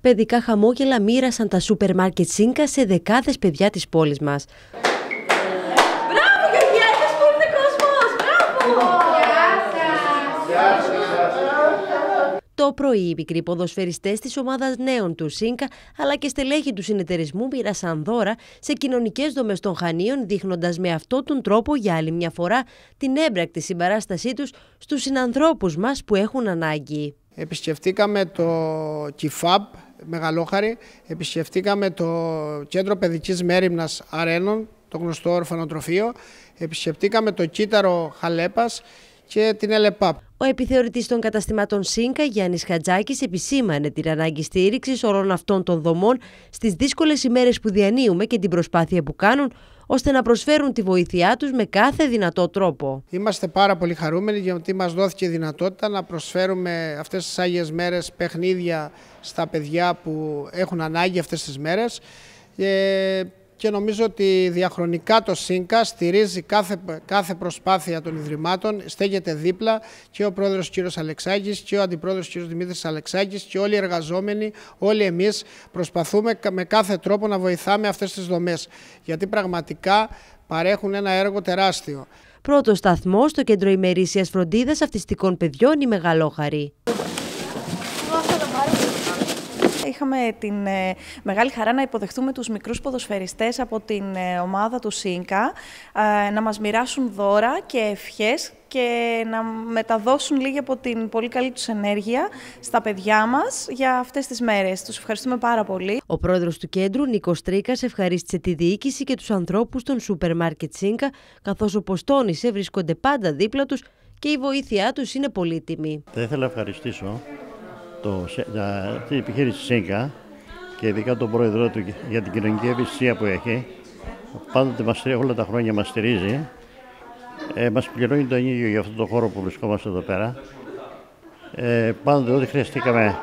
Παιδικά χαμόγελα μοίρασαν τα σούπερ μάρκετ σίνκα σε δεκάδες παιδιά της πόλης μας. Το πρωί οι μικροί ποδοσφαιριστές της ομάδας νέων του ΣΥΝΚΑ αλλά και στελέχη του συνεταιρισμού μοίρασαν δώρα σε κοινωνικές δομές των Χανίων, δείχνοντας με αυτόν τον τρόπο για άλλη μια φορά την έμπρακτη συμπαράστασή τους στους συνανθρώπους μας που έχουν ανάγκη. Επισκεφτήκαμε το ΚΙΦΑΠ Μεγαλόχαρη επισκεφτήκαμε το Κέντρο Παιδικής Μέριμνας Αρένων, το γνωστό ορφανοτροφείο, επισκεφτήκαμε το Κύτταρο Χαλέπας και την ΕΛΕΠΑΠ. Ο επιθεωρητής των καταστημάτων ΣΥΝΚΑ, Γιάννης Χατζάκης, επισήμανε την ανάγκη στήριξης όλων αυτών των δομών στις δύσκολες ημέρες που διανύουμε και την προσπάθεια που κάνουν ώστε να προσφέρουν τη βοήθειά τους με κάθε δυνατό τρόπο. Είμαστε πάρα πολύ χαρούμενοι γιατί μας δόθηκε η δυνατότητα να προσφέρουμε αυτές τις Άγιες Μέρες παιχνίδια στα παιδιά που έχουν ανάγκη αυτές τις μέρες. Ε, και νομίζω ότι διαχρονικά το ΣΥΝΚΑ στηρίζει κάθε, κάθε προσπάθεια των Ιδρυμάτων, Στέγεται δίπλα και ο πρόεδρος κ. Αλεξάκης και ο αντιπρόεδρος κ. Δημήτρης Αλεξάκης και όλοι οι εργαζόμενοι, όλοι εμείς προσπαθούμε με κάθε τρόπο να βοηθάμε αυτές τις δομές, γιατί πραγματικά παρέχουν ένα έργο τεράστιο. Πρώτο σταθμό στο κέντρο ημερήσιας φροντίδας αυτιστικών παιδιών η Μεγαλόχαρη είχαμε την ε, μεγάλη χαρά να υποδεχθούμε τους μικρούς ποδοσφαιριστές από την ε, ομάδα του ΣΥΝΚΑ, ε, να μας μοιράσουν δώρα και ευχές και να μεταδώσουν λίγη από την πολύ καλή τους ενέργεια στα παιδιά μας για αυτές τις μέρες. Τους ευχαριστούμε πάρα πολύ. Ο πρόεδρος του κέντρου, Νίκος Τρίκας, ευχαρίστησε τη διοίκηση και τους ανθρώπους των σούπερ μάρκετ Σίνκα, καθώς όπως τόνισε βρίσκονται πάντα δίπλα τους και η βοήθειά τους είναι πολύτιμη. Θα ήθελα να ευχαριστήσω το, τα, την επιχείρηση ΣΥΝΚΑ και ειδικά τον πρόεδρό του για την κοινωνική ευαισθησία που έχει, πάντοτε μας, όλα τα χρόνια μας στηρίζει, ε, μας πληρώνει το ίδιο για αυτό το χώρο που βρισκόμαστε εδώ πέρα. Ε, πάντοτε ό,τι χρειαστήκαμε,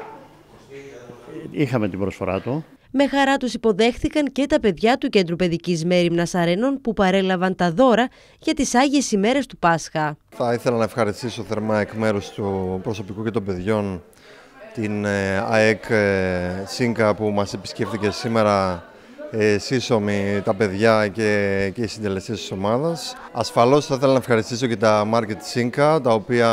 είχαμε την προσφορά του. Με χαρά τους υποδέχθηκαν και τα παιδιά του Κέντρου Παιδικής Μέριμνας Αρένων που παρέλαβαν τα δώρα για τις Άγιες ημέρες του Πάσχα. Θα ήθελα να ευχαριστήσω θερμά εκ μέρους του προσωπικού και των παιδιών την ε, ΑΕΚ ε, ΣΥΝΚΑ που μας επισκέφθηκε σήμερα ε, σύσσωμη τα παιδιά και, και οι συντελεστές της ομάδας. Ασφαλώς θα ήθελα να ευχαριστήσω και τα Market ΣΥΝΚΑ τα οποία,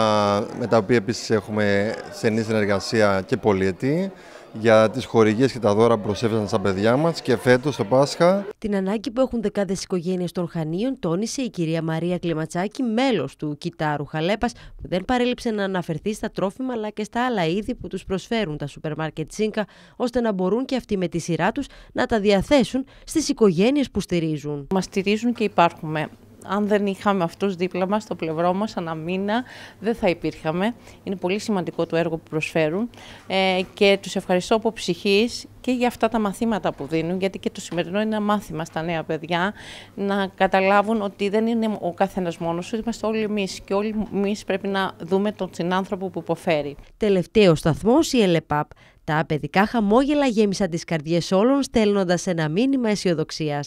με τα οποία επίσης έχουμε στενή συνεργασία και πολιετή για τις χορηγίες και τα δώρα που προσέφεραν στα παιδιά μας και φέτος το Πάσχα. Την ανάγκη που έχουν δεκάδες οικογένειες των Χανίων τόνισε η κυρία Μαρία Κλεματσάκη, μέλος του Κιτάρου Χαλέπας, που δεν παρέλειψε να αναφερθεί στα τρόφιμα αλλά και στα άλλα είδη που τους προσφέρουν τα σούπερ μάρκετ Σίνκα, ώστε να μπορούν και αυτοί με τη σειρά τους να τα διαθέσουν στις οικογένειες που στηρίζουν. Μας στηρίζουν και υπάρχουμε αν δεν είχαμε αυτούς δίπλα μας, στο πλευρό μας, ανά μήνα, δεν θα υπήρχαμε. Είναι πολύ σημαντικό το έργο που προσφέρουν ε, και τους ευχαριστώ από ψυχής και για αυτά τα μαθήματα που δίνουν, γιατί και το σημερινό είναι ένα μάθημα στα νέα παιδιά, να καταλάβουν ότι δεν είναι ο καθένας μόνος, τους, είμαστε όλοι εμείς και όλοι εμείς πρέπει να δούμε τον συνάνθρωπο που υποφέρει. Τελευταίο σταθμός, η ΕΛΕΠΑΠ. Τα παιδικά χαμόγελα γέμισαν τις καρδιές όλων, στέλνοντας ένα μήνυμα αισιοδοξίας.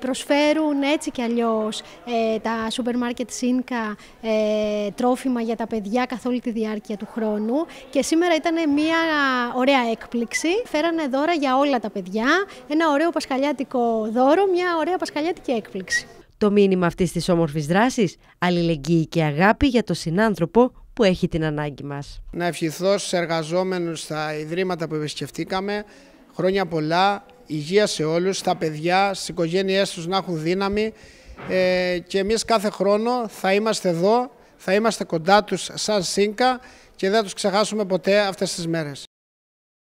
Προσφέρουν έτσι κι αλλιώς ε, τα σούπερ μάρκετ ΣΥΝΚΑ ε, τρόφιμα για τα παιδιά καθ' όλη τη διάρκεια του χρόνου και σήμερα ήταν μια ωραία έκπληξη. Φέρανε δώρα για όλα τα παιδιά, ένα ωραίο πασχαλιάτικο δώρο, μια ωραία πασχαλιάτικη έκπληξη. Το μήνυμα αυτής της όμορφης δράσης, αλληλεγγύη και αγάπη για τον συνάνθρωπο που έχει την ανάγκη μας. Να ευχηθώ στους εργαζόμενους στα ιδρύματα που επισκεφτήκαμε, χρόνια πολλά, υγεία σε όλους, στα παιδιά, στις οικογένειές τους να έχουν δύναμη ε, και εμείς κάθε χρόνο θα είμαστε εδώ, θα είμαστε κοντά τους σαν ΣΥΝΚΑ και δεν θα τους ξεχάσουμε ποτέ αυτές τις μέρες.